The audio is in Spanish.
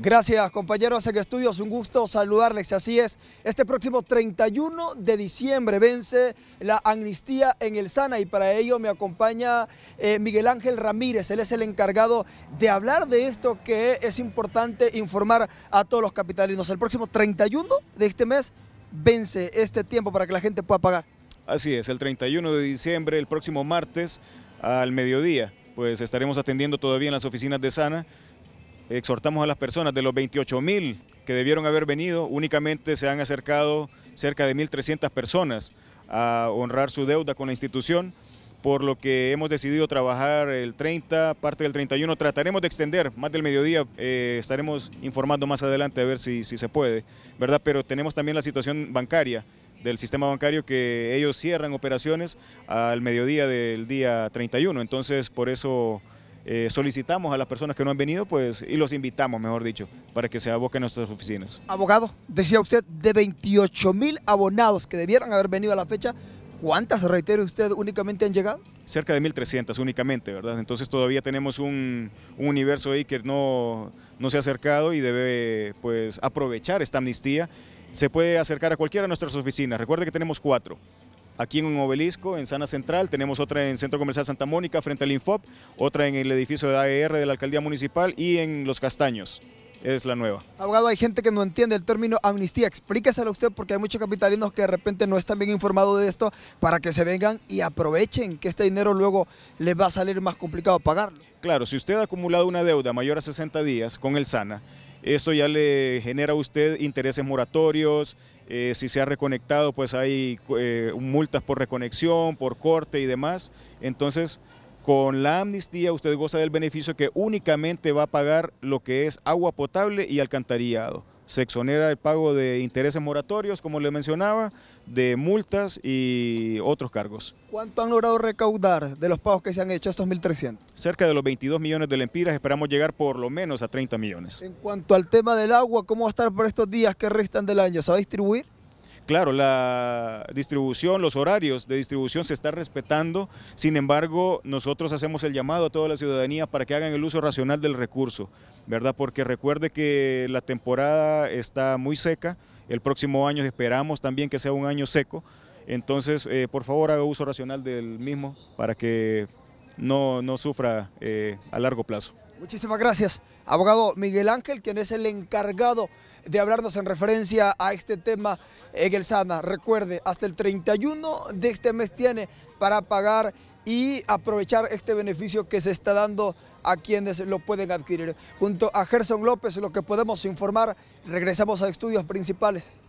Gracias compañeros de Estudios, un gusto saludarles, así es, este próximo 31 de diciembre vence la amnistía en el SANA y para ello me acompaña eh, Miguel Ángel Ramírez, él es el encargado de hablar de esto que es importante informar a todos los capitalinos. El próximo 31 de este mes vence este tiempo para que la gente pueda pagar. Así es, el 31 de diciembre, el próximo martes al mediodía, pues estaremos atendiendo todavía en las oficinas de SANA exhortamos a las personas, de los 28 mil que debieron haber venido, únicamente se han acercado cerca de 1.300 personas a honrar su deuda con la institución, por lo que hemos decidido trabajar el 30, parte del 31, trataremos de extender más del mediodía, eh, estaremos informando más adelante a ver si, si se puede, ¿verdad? Pero tenemos también la situación bancaria, del sistema bancario que ellos cierran operaciones al mediodía del día 31. Entonces, por eso eh, solicitamos a las personas que no han venido pues y los invitamos, mejor dicho, para que se aboquen a nuestras oficinas. Abogado, decía usted, de 28 mil abonados que debieran haber venido a la fecha, ¿cuántas, reitero usted, únicamente han llegado? Cerca de 1.300 únicamente, ¿verdad? Entonces todavía tenemos un, universo ahí que no, no se ha acercado y debe pues aprovechar esta amnistía se puede acercar a cualquiera de nuestras oficinas. Recuerde que tenemos cuatro aquí en un obelisco, en Sana Central, tenemos otra en Centro Comercial Santa Mónica, frente al Infop, otra en el edificio de AER de la Alcaldía Municipal y en Los Castaños. Es la nueva. Abogado, hay gente que no entiende el término amnistía. Explíqueselo usted porque hay muchos capitalinos que de repente no están bien informados de esto para que se vengan y aprovechen que este dinero luego les va a salir más complicado pagarlo. Claro, si usted ha acumulado una deuda mayor a 60 días con el SANA, esto ya le genera a usted intereses moratorios, eh, si se ha reconectado pues hay eh, multas por reconexión, por corte y demás. Entonces, con la amnistía usted goza del beneficio que únicamente va a pagar lo que es agua potable y alcantarillado se exonera el pago de intereses moratorios, como le mencionaba, de multas y otros cargos. ¿Cuánto han logrado recaudar de los pagos que se han hecho estos 1.300? Cerca de los 22 millones de lempiras, esperamos llegar por lo menos a 30 millones. En cuanto al tema del agua, ¿cómo va a estar por estos días que restan del año? ¿Se va a distribuir? claro, la distribución, los horarios de distribución se están respetando, sin embargo, nosotros hacemos el llamado a toda la ciudadanía para que hagan el uso racional del recurso, ¿verdad? Porque recuerde que la temporada está muy seca, el próximo año esperamos también que sea un año seco, entonces, eh, por favor, haga uso racional del mismo para que no, no sufra eh, a largo plazo. Muchísimas gracias, abogado Miguel Ángel, quien es el encargado de hablarnos en referencia a este tema en el SANA. Recuerde, hasta el 31 de este mes tiene para pagar y aprovechar este beneficio que se está dando a quienes lo pueden adquirir. Junto a Gerson López, lo que podemos informar, regresamos a estudios principales.